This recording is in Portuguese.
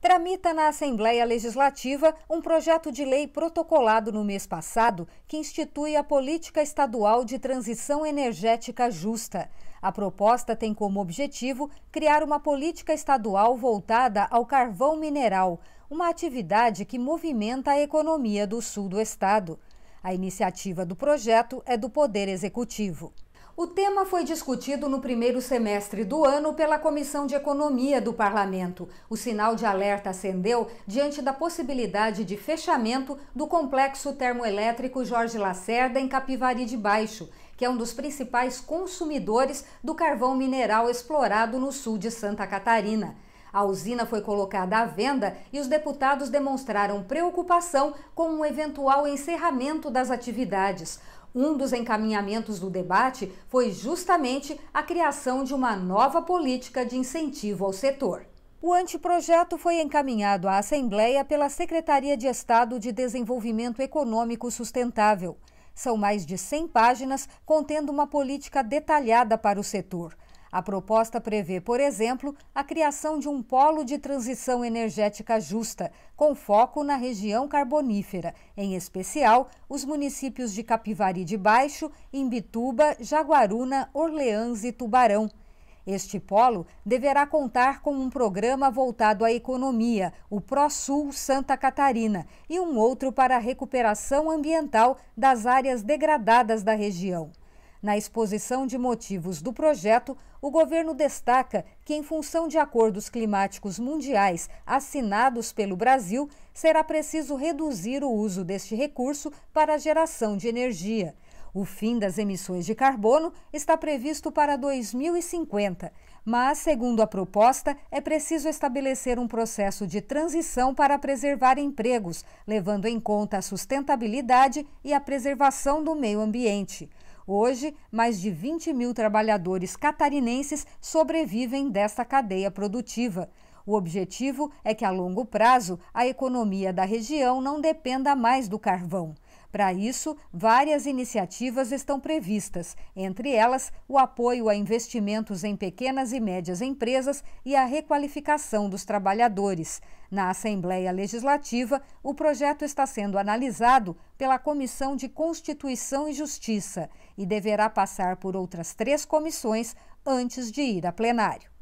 tramita na Assembleia Legislativa um projeto de lei protocolado no mês passado que institui a Política Estadual de Transição Energética Justa. A proposta tem como objetivo criar uma política estadual voltada ao carvão mineral, uma atividade que movimenta a economia do sul do estado. A iniciativa do projeto é do Poder Executivo. O tema foi discutido no primeiro semestre do ano pela Comissão de Economia do Parlamento. O sinal de alerta acendeu diante da possibilidade de fechamento do complexo termoelétrico Jorge Lacerda em Capivari de Baixo, que é um dos principais consumidores do carvão mineral explorado no sul de Santa Catarina. A usina foi colocada à venda e os deputados demonstraram preocupação com um eventual encerramento das atividades. Um dos encaminhamentos do debate foi justamente a criação de uma nova política de incentivo ao setor. O anteprojeto foi encaminhado à Assembleia pela Secretaria de Estado de Desenvolvimento Econômico Sustentável. São mais de 100 páginas contendo uma política detalhada para o setor. A proposta prevê, por exemplo, a criação de um polo de transição energética justa, com foco na região carbonífera, em especial os municípios de Capivari de Baixo, Imbituba, Jaguaruna, Orleans e Tubarão. Este polo deverá contar com um programa voltado à economia, o ProSul Santa Catarina, e um outro para a recuperação ambiental das áreas degradadas da região. Na exposição de motivos do projeto, o governo destaca que, em função de acordos climáticos mundiais assinados pelo Brasil, será preciso reduzir o uso deste recurso para a geração de energia. O fim das emissões de carbono está previsto para 2050, mas, segundo a proposta, é preciso estabelecer um processo de transição para preservar empregos, levando em conta a sustentabilidade e a preservação do meio ambiente. Hoje, mais de 20 mil trabalhadores catarinenses sobrevivem desta cadeia produtiva. O objetivo é que, a longo prazo, a economia da região não dependa mais do carvão. Para isso, várias iniciativas estão previstas, entre elas o apoio a investimentos em pequenas e médias empresas e a requalificação dos trabalhadores. Na Assembleia Legislativa, o projeto está sendo analisado pela Comissão de Constituição e Justiça e deverá passar por outras três comissões antes de ir a plenário.